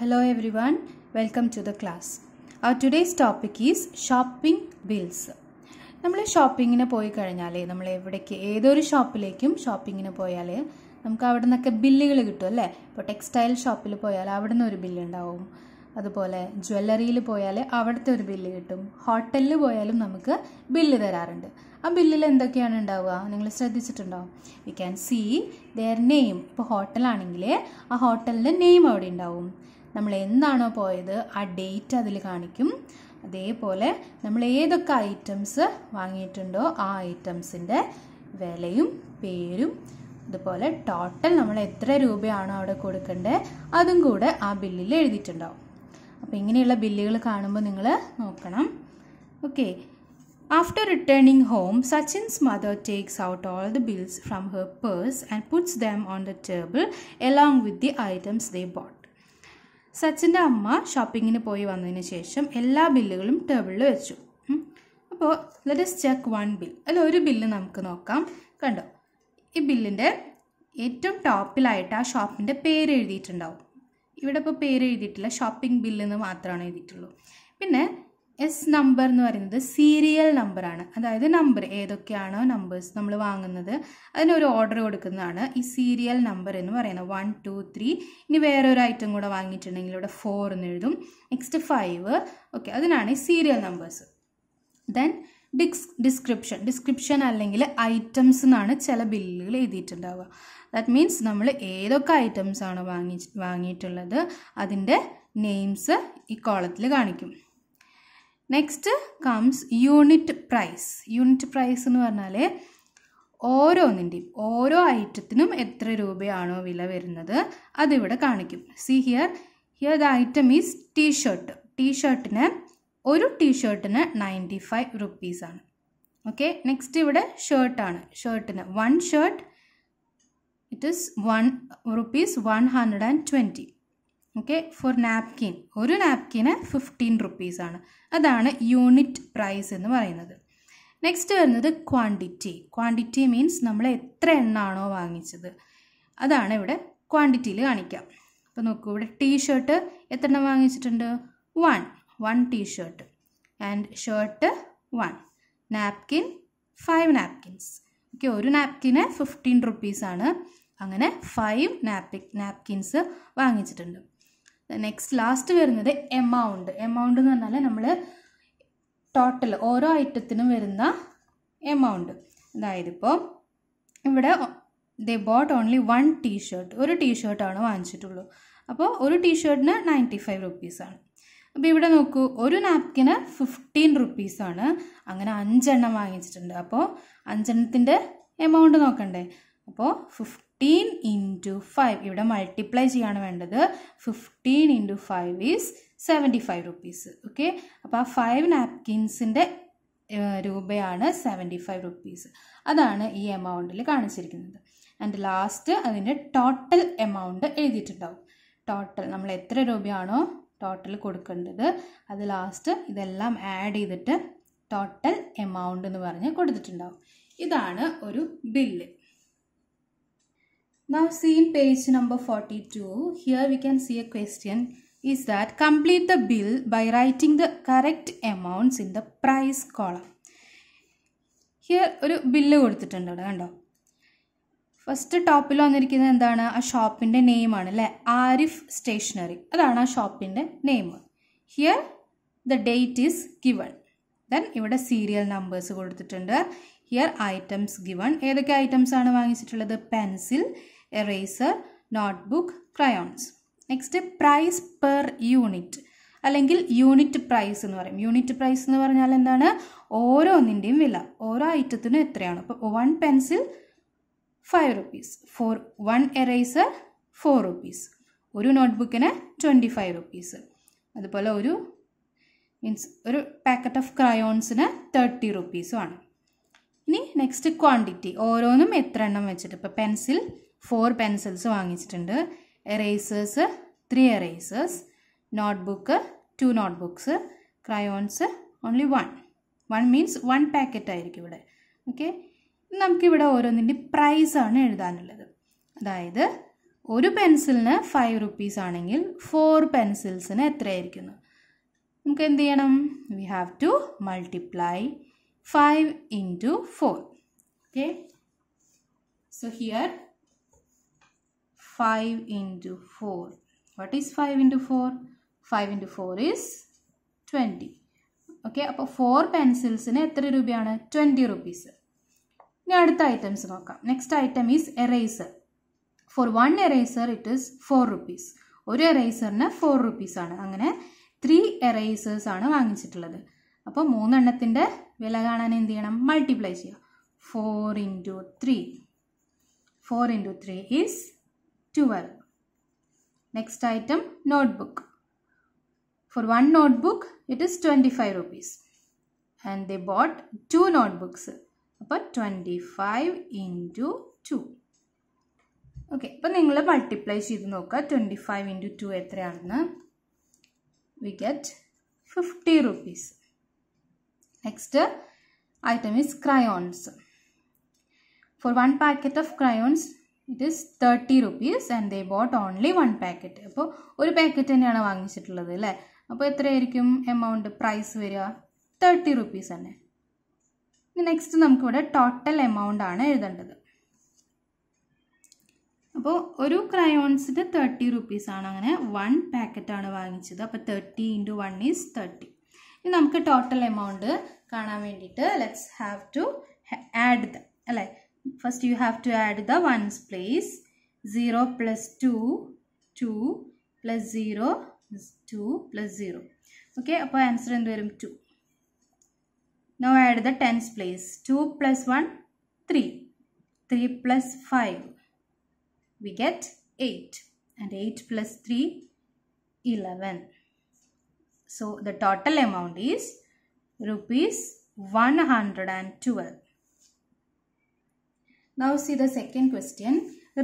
Hello everyone, welcome to the class. Our today's topic is shopping bills. നമ്മൾ ഷോപ്പിങ്ങിന് പോയി കഴിഞ്ഞാലേ നമ്മൾ എവിടേക്ക് ഏതൊരു ഷോപ്പിലേക്കും ഷോപ്പിങ്ങിന് പോയാലേ നമുക്ക് അവിടെ നിന്നൊക്കെ ബില്ലുകൾ കിട്ടും അല്ലേ ഇപ്പോൾ ടെക്സ്റ്റൈൽ ഷോപ്പിൽ പോയാൽ അവിടെ നിന്ന് ഒരു ബില്ലുണ്ടാവും അതുപോലെ ജ്വല്ലറിയിൽ പോയാൽ അവിടുത്തെ ഒരു ബില്ല് കിട്ടും ഹോട്ടലിൽ പോയാലും നമുക്ക് ബില്ല് തരാറുണ്ട് ആ ബില്ലിൽ എന്തൊക്കെയാണ് ഉണ്ടാവുക നിങ്ങൾ ശ്രദ്ധിച്ചിട്ടുണ്ടാവും we can see their name ഇപ്പോൾ ഹോട്ടലാണെങ്കിൽ ആ ഹോട്ടലിൻ്റെ നെയിം അവിടെ ഉണ്ടാവും നമ്മൾ എന്താണോ പോയത് ആ ഡേറ്റ് അതിൽ കാണിക്കും അതേപോലെ നമ്മൾ ഏതൊക്കെ ഐറ്റംസ് വാങ്ങിയിട്ടുണ്ടോ ആ ഐറ്റംസിൻ്റെ വിലയും പേരും അതുപോലെ ടോട്ടൽ നമ്മൾ എത്ര രൂപയാണോ അവിടെ കൊടുക്കേണ്ടത് അതും കൂടെ ആ ബില്ലിൽ എഴുതിയിട്ടുണ്ടാവും അപ്പോൾ ഇങ്ങനെയുള്ള ബില്ലുകൾ കാണുമ്പോൾ നിങ്ങൾ നോക്കണം okay after returning home Sachin's mother takes out all the bills from her purse and puts them on the table along with the items they bought സച്ചിൻ്റെ അമ്മ ഷോപ്പിങ്ങിന് പോയി വന്നതിന് ശേഷം എല്ലാ ബില്ലുകളും ടേബിളിൽ വെച്ചു അപ്പോൾ let's check one bill അല്ല ഒരു ബില്ല് നമുക്ക് നോക്കാം കണ്ടോ ഈ ബില്ലിൻ്റെ ഏറ്റവും ടോപ്പിലായിട്ട് ആ ഷോപ്പിൻ്റെ പേര് എഴുതിയിട്ടുണ്ടാവും ഇവിടെ ഇപ്പോൾ പേര് എഴുതിയിട്ടില്ല ഷോപ്പിംഗ് ബില്ലെന്ന് മാത്രമാണ് എഴുതിയിട്ടുള്ളൂ പിന്നെ എസ് നമ്പർ എന്ന് പറയുന്നത് സീരിയൽ നമ്പറാണ് അതായത് നമ്പർ ഏതൊക്കെയാണോ നമ്പേഴ്സ് നമ്മൾ വാങ്ങുന്നത് അതിനൊരു ഓർഡർ കൊടുക്കുന്നതാണ് ഈ സീരിയൽ നമ്പർ എന്ന് പറയുന്നത് വൺ ടു ത്രീ ഇനി വേറെ ഒരു ഐറ്റം കൂടെ വാങ്ങിയിട്ടുണ്ടെങ്കിൽ ഇവിടെ ഫോർ എന്ന് എഴുതും നെക്സ്റ്റ് ഫൈവ് ഓക്കെ അതിനാണ് ഈ serial numbers then dis description description അല്ലെങ്കിൽ ഐറ്റംസ് എന്നാണ് ചില ബില്ലുകൾ എഴുതിയിട്ടുണ്ടാവുക ദാറ്റ് മീൻസ് നമ്മൾ ഏതൊക്കെ ഐറ്റംസ് ആണ് വാങ്ങി വാങ്ങിയിട്ടുള്ളത് അതിൻ്റെ നെയിംസ് ഈ കോളത്തിൽ കാണിക്കും next comes unit price unit price എന്ന് പറഞ്ഞാൽ ഓരോന്നിൻ്റെയും ഓരോ ഐറ്റത്തിനും എത്ര രൂപയാണോ വില വരുന്നത് അതിവിടെ കാണിക്കും see here here the item is T shirt T ഷർട്ടിന് ഒരു ടീ ഷർട്ടിന് നയൻറ്റി ഫൈവ് റുപ്പീസാണ് ഓക്കെ നെക്സ്റ്റ് ഇവിടെ ഷർട്ടാണ് ഷർട്ടിന് one shirt it is one rupees one hundred and twenty okay for napkin ഒരു നാപ്കിന് ഫിഫ്റ്റീൻ റുപ്പീസാണ് അതാണ് യൂണിറ്റ് പ്രൈസ് എന്ന് പറയുന്നത് നെക്സ്റ്റ് വരുന്നത് ക്വാണ്ടിറ്റി ക്വാണ്ടിറ്റി മീൻസ് നമ്മൾ എത്ര എണ്ണാണോ വാങ്ങിച്ചത് അതാണ് ഇവിടെ ക്വാണ്ടിറ്റിയിൽ കാണിക്കാം അപ്പോൾ നോക്കൂ ഇവിടെ ടീ ഷർട്ട് എത്ര എണ്ണം വാങ്ങിച്ചിട്ടുണ്ട് one one T shirt and shirt one napkin five napkins okay ഒരു നാപ്കിന് ഫിഫ്റ്റീൻ റുപ്പീസാണ് അങ്ങനെ ഫൈവ് നാപ്കി നാപ്കിൻസ് വാങ്ങിച്ചിട്ടുണ്ട് നെക്സ്റ്റ് ലാസ്റ്റ് വരുന്നത് എമൗണ്ട് എമൗണ്ട് എന്ന് പറഞ്ഞാൽ നമ്മൾ ടോട്ടൽ ഓരോ ഐറ്റത്തിനും വരുന്ന എമൗണ്ട് അതായത് ഇപ്പോൾ ഇവിടെ they bought only one T shirt ഒരു ടീ ഷർട്ടാണ് വാങ്ങിച്ചിട്ടുള്ളൂ അപ്പോൾ ഒരു ടീ ഷർട്ടിന് നയൻറ്റി ഫൈവ് റുപ്പീസാണ് അപ്പോൾ ഇവിടെ നോക്കൂ ഒരു നാപ്കിന് ഫിഫ്റ്റീൻ റുപ്പീസാണ് അങ്ങനെ അഞ്ചെണ്ണം വാങ്ങിച്ചിട്ടുണ്ട് അപ്പോൾ അഞ്ചെണ്ണത്തിൻ്റെ എമൗണ്ട് നോക്കണ്ടേ അപ്പോൾ ഫിഫ്റ്റി ഫിഫ്റ്റീൻ ഇൻറ്റു ഫൈവ് ഇവിടെ മൾട്ടിപ്ലൈ ചെയ്യാണ് വേണ്ടത് fifteen into five is seventy five rupees okay അപ്പോൾ ആ ഫൈവ് നാപ്കിൻസിൻ്റെ രൂപയാണ് സെവൻറ്റി ഫൈവ് റുപ്പീസ് അതാണ് ഈ എമൗണ്ടിൽ കാണിച്ചിരിക്കുന്നത് ആൻഡ് ലാസ്റ്റ് അതിൻ്റെ ടോട്ടൽ എമൗണ്ട് എഴുതിയിട്ടുണ്ടാവും ടോട്ടൽ നമ്മൾ എത്ര രൂപയാണോ ടോട്ടൽ കൊടുക്കേണ്ടത് അത് ലാസ്റ്റ് ഇതെല്ലാം ആഡ് ചെയ്തിട്ട് ടോട്ടൽ എമൗണ്ട് എന്ന് പറഞ്ഞ് കൊടുത്തിട്ടുണ്ടാവും ഇതാണ് ഒരു bill Now seen page number 42. Here we can see a question is that complete the bill by writing the correct amounts in the price column. Here ഒരു ബില്ല് കൊടുത്തിട്ടുണ്ട് ഇവിടെ കണ്ടോ ഫസ്റ്റ് ടോപ്പിൽ വന്നിരിക്കുന്നത് എന്താണ് ആ ഷോപ്പിൻ്റെ നെയിമാണ് അല്ലേ ആരിഫ് സ്റ്റേഷനറി അതാണ് ആ ഷോപ്പിൻ്റെ name here the date is given then ഇവിടെ സീരിയൽ നമ്പേഴ്സ് കൊടുത്തിട്ടുണ്ട് ഹിയർ ഐറ്റംസ് ഗിവൺ ഏതൊക്കെ ഐറ്റംസ് ആണ് വാങ്ങിച്ചിട്ടുള്ളത് pencil eraser notebook crayons next price per unit അല്ലെങ്കിൽ യൂണിറ്റ് പ്രൈസ് എന്ന് പറയും യൂണിറ്റ് പ്രൈസ് എന്ന് പറഞ്ഞാൽ എന്താണ് ഓരോന്നിൻ്റെയും വില ഓരോ ഐറ്റത്തിനും എത്രയാണ് അപ്പോൾ one pencil five rupees for one eraser four rupees ഒരു നോട്ട് ബുക്കിന് ട്വൻറ്റി ഫൈവ് റുപ്പീസ് അതുപോലെ ഒരു മീൻസ് ഒരു പാക്കറ്റ് ഓഫ് ക്രയോൺസിന് തേർട്ടി റുപ്പീസും ആണ് ഇനി നെക്സ്റ്റ് ക്വാണ്ടിറ്റി ഓരോന്നും എത്ര എണ്ണം വെച്ചിട്ട് ഇപ്പോൾ പെൻസിൽ ഫോർ പെൻസിൽസ് വാങ്ങിച്ചിട്ടുണ്ട് erasers three erasers notebook two notebooks crayons only one one means one packet ആയിരിക്കും ഇവിടെ ഓക്കെ നമുക്കിവിടെ ഓരോന്നിൻ്റെ പ്രൈസാണ് എഴുതാനുള്ളത് അതായത് ഒരു പെൻസിലിന് ഫൈവ് റുപ്പീസ് ആണെങ്കിൽ ഫോർ പെൻസിൽസിന് എത്രയായിരിക്കുന്നു നമുക്ക് എന്ത് ചെയ്യണം we have to multiply five into four okay so here 5 into 4. What is 5 into 4? 5 into 4 is 20. Okay അപ്പോൾ ഫോർ പെൻസിൽസിന് എത്ര രൂപയാണ് ട്വൻറ്റി റുപ്പീസ് ഇനി അടുത്ത ഐറ്റംസ് നോക്കാം next item is eraser for one eraser it is four rupees ഒരു എറേസറിന് four റുപ്പീസാണ് അങ്ങനെ ത്രീ എറേസേഴ്സ് ആണ് വാങ്ങിച്ചിട്ടുള്ളത് അപ്പോൾ മൂന്നെണ്ണത്തിൻ്റെ വില കാണാൻ എന്ത് ചെയ്യണം മൾട്ടിപ്ലൈ ചെയ്യുക four into three four into three is 12. Next item notebook. For one notebook it is 25 rupees. And they bought two notebooks. Appa 25 into 2. Okay. Appa nengla multiply shithu 25 into 2 ethre arna. We get 50 rupees. Next item is crayons. For one packet of crayons it is thirty rupees and they bought only one packet അപ്പോൾ ഒരു packet തന്നെയാണ് വാങ്ങിച്ചിട്ടുള്ളത് അല്ലേ അപ്പോൾ എത്രയായിരിക്കും amount price വരിക thirty rupees തന്നെ ഇനി നെക്സ്റ്റ് നമുക്കിവിടെ ടോട്ടൽ എമൗണ്ട് ആണ് എഴുതേണ്ടത് അപ്പോൾ ഒരു ക്രയോൺസിന് തേർട്ടി റുപ്പീസ് ആണ് അങ്ങനെ വൺ പാക്കറ്റ് ആണ് വാങ്ങിച്ചത് അപ്പോൾ thirty into one is thirty ഇനി നമുക്ക് ടോട്ടൽ എമൗണ്ട് കാണാൻ വേണ്ടിയിട്ട് let's have to add the അല്ലേ First you have to add the ones place. 0 plus 2, 2 plus 0 is 2 plus 0. Okay, അപ്പോൾ answer എന്ത് വരും 2. Now add the tens place. 2 plus 1, 3. 3 plus 5. We get 8. And 8 plus 3, 11. So the total amount is rupees 112. Now see the second question.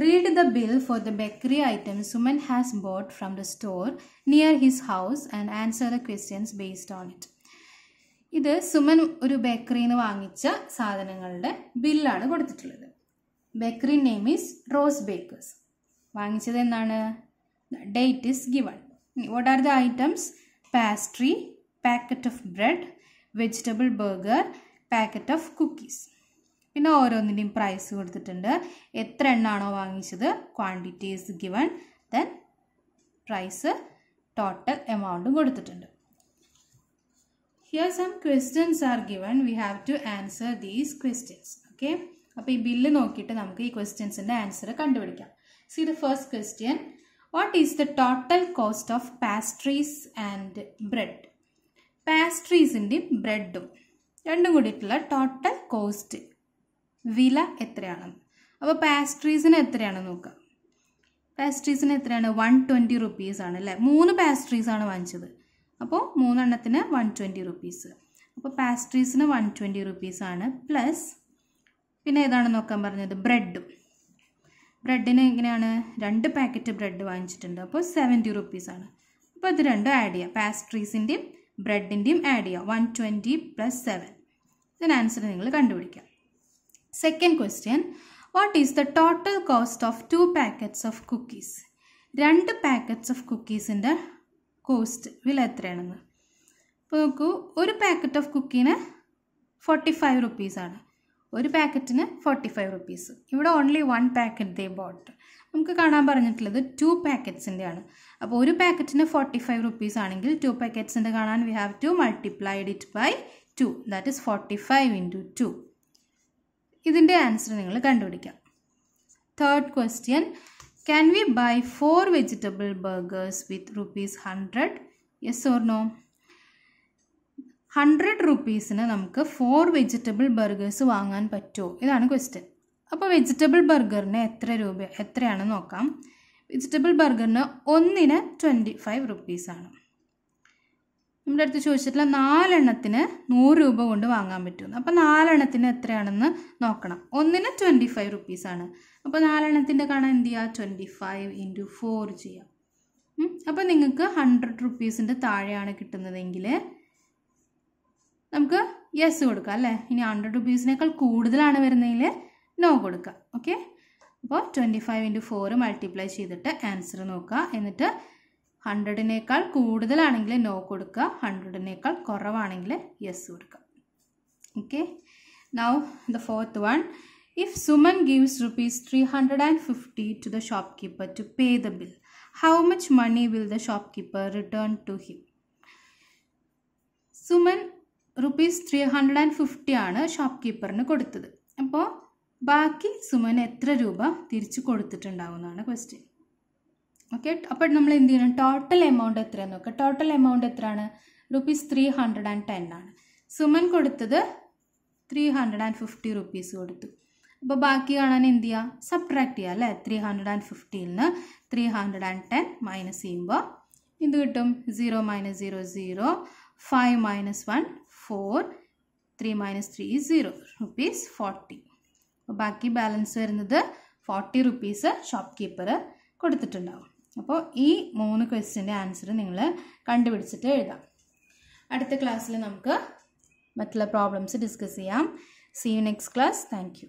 Read the bill for the bakery items Suman has bought from the store near his house and answer the questions based on it. ഇത് സുമൻ ഒരു ബേക്കറിയിൽ നിന്ന് വാങ്ങിച്ച സാധനങ്ങളുടെ ബില്ലാണ് കൊടുത്തിട്ടുള്ളത് bakery name is Rose Bakers വാങ്ങിച്ചത് എന്താണ് date is given what are the items pastry packet of bread vegetable burger packet of cookies പിന്നെ ഓരോന്നിൻ്റെയും പ്രൈസ് കൊടുത്തിട്ടുണ്ട് എത്ര എണ്ണാണോ വാങ്ങിച്ചത് quantities given then price total എമൗണ്ടും കൊടുത്തിട്ടുണ്ട് here some questions are given we have to answer these questions okay അപ്പോൾ ഈ ബില്ല് നോക്കിയിട്ട് നമുക്ക് ഈ ക്വസ്റ്റ്യൻസിൻ്റെ ആൻസർ കണ്ടുപിടിക്കാം see the first question what is the total cost of pastries and bread പാസ്ട്രീസിൻ്റെയും ബ്രെഡും രണ്ടും കൂടിയിട്ടുള്ള ടോട്ടൽ കോസ്റ്റ് വില എത്രയാണ് അപ്പോൾ പാസ്ട്രീസിന് എത്രയാണ് നോക്കുക പാസ്ട്രീസിന് എത്രയാണ് വൺ ട്വൻറ്റി റുപ്പീസ് ആണ് അല്ലേ മൂന്ന് പാസ്ട്രീസ് ആണ് വാങ്ങിച്ചത് അപ്പോൾ മൂന്നെണ്ണത്തിന് വൺ ട്വൻറ്റി റുപ്പീസ് അപ്പോൾ പാസ്ട്രീസിന് വൺ ട്വൻറ്റി റുപ്പീസ് ആണ് പ്ലസ് പിന്നെ ഏതാണ് നോക്കാൻ പറഞ്ഞത് ബ്രെഡും ബ്രെഡിന് എങ്ങനെയാണ് രണ്ട് പാക്കറ്റ് ബ്രെഡ് വാങ്ങിച്ചിട്ടുണ്ട് അപ്പോൾ സെവൻറ്റി റുപ്പീസ് ആണ് അപ്പോൾ ഇത് രണ്ടും ആഡ് ചെയ്യാം പാസ്ട്രീസിൻ്റെയും ബ്രെഡിൻ്റെയും ആഡ് ചെയ്യാം വൺ ട്വൻറ്റി പ്ലസ് സെവൻ ഇതിന് ആൻസർ നിങ്ങൾ കണ്ടുപിടിക്കുക second question what is the total cost of two packets of cookies രണ്ട് പാക്കറ്റ്സ് ഓഫ് കുക്കീസിൻ്റെ കോസ്റ്റ് വില എത്രയാണെന്ന് ഇപ്പോൾ നോക്കൂ ഒരു പാക്കറ്റ് ഓഫ് കുക്കീന് ഫോർട്ടി ഫൈവ് റുപ്പീസാണ് ഒരു പാക്കറ്റിന് ഫോർട്ടി ഫൈവ് റുപ്പീസ് ഇവിടെ only one packet they bought നമുക്ക് കാണാൻ പറഞ്ഞിട്ടുള്ളത് ടു പാക്കറ്റ്സിൻ്റെ ആണ് അപ്പോൾ ഒരു പാക്കറ്റിന് ഫോർട്ടി ഫൈവ് റുപ്പീസ് ആണെങ്കിൽ ടു പാക്കറ്റ്സിൻ്റെ കാണാൻ we have to multiplied it by two that is forty five into two ഇതിൻ്റെ ആൻസർ നിങ്ങൾ കണ്ടുപിടിക്കാം third question can we buy four vegetable burgers with rupees hundred yes or no hundred റുപ്പീസിന് നമുക്ക് four vegetable burgers വാങ്ങാൻ പറ്റുമോ ഇതാണ് question അപ്പോൾ vegetable ബർഗറിന് എത്ര രൂപ എത്രയാണെന്ന് നോക്കാം വെജിറ്റബിൾ ബർഗറിന് ഒന്നിന് ട്വൻറ്റി ഫൈവ് റുപ്പീസാണ് നമ്മുടെ അടുത്ത് ചോദിച്ചിട്ടുള്ള നാലെണ്ണത്തിന് നൂറ് രൂപ കൊണ്ട് വാങ്ങാൻ പറ്റും അപ്പോൾ നാലെണ്ണത്തിന് എത്രയാണെന്ന് നോക്കണം ഒന്നിന് ട്വൻറ്റി ഫൈവ് റുപ്പീസാണ് അപ്പോൾ നാലെണ്ണത്തിൻ്റെ കണം എന്ത് ചെയ്യുക ട്വൻറ്റി ഫൈവ് ഇൻറ്റു ഫോർ ചെയ്യാം അപ്പോൾ നിങ്ങൾക്ക് ഹൺഡ്രഡ് റുപ്പീസിൻ്റെ താഴെയാണ് കിട്ടുന്നതെങ്കിൽ നമുക്ക് യെസ് കൊടുക്കാം അല്ലേ ഇനി ഹൺഡ്രഡ് റുപ്പീസിനേക്കാൾ കൂടുതലാണ് വരുന്നതിൽ നോ കൊടുക്കുക ഓക്കെ അപ്പോൾ twenty five into four multiply ചെയ്തിട്ട് ആൻസർ നോക്കുക എന്നിട്ട് ഹൺഡ്രഡിനേക്കാൾ കൂടുതലാണെങ്കിൽ നോ കൊടുക്കുക ഹൺഡ്രഡിനേക്കാൾ കുറവാണെങ്കിൽ യെസ് കൊടുക്കുക okay now the fourth one if Suman gives rupees three hundred and fifty to the shopkeeper to pay the bill how much money will the shopkeeper return to him Suman rupees three hundred and fifty ആണ് ഷോപ്പ് കീപ്പറിന് കൊടുത്തത് അപ്പോൾ ബാക്കി സുമൻ എത്ര രൂപ തിരിച്ചു കൊടുത്തിട്ടുണ്ടാവുന്നതാണ് question okay അപ്പോൾ നമ്മൾ എന്ത് ചെയ്യണം ടോട്ടൽ എമൗണ്ട് എത്രയാണ് നോക്കാം ടോട്ടൽ എമൗണ്ട് എത്രയാണ് rupees three hundred and ten ആണ് സുമൻ കൊടുത്തത് three hundred and fifty rupees കൊടുത്തു അപ്പോൾ ബാക്കി കാണാൻ എന്ത് ചെയ്യുക സബ്ട്രാക്ട് ചെയ്യുക അല്ലേ ത്രീ ഹൺഡ്രഡ് ആൻഡ് ഫിഫ്റ്റിയിൽ നിന്ന് three hundred and ten minus ചെയ്യുമ്പോൾ എന്ത് കിട്ടും zero minus zero zero five minus one four three minus three zero rupees forty അപ്പോൾ ബാക്കി ബാലൻസ് വരുന്നത് ഫോർട്ടി റുപ്പീസ് ഷോപ്പ് കീപ്പർ കൊടുത്തിട്ടുണ്ടാവും അപ്പോൾ ഈ മൂന്ന് ക്വസ്റ്റ്യൻ്റെ ആൻസർ നിങ്ങൾ കണ്ടുപിടിച്ചിട്ട് എഴുതാം അടുത്ത ക്ലാസ്സിൽ നമുക്ക് മറ്റുള്ള പ്രോബ്ലംസ് ഡിസ്കസ് ചെയ്യാം see you next class thank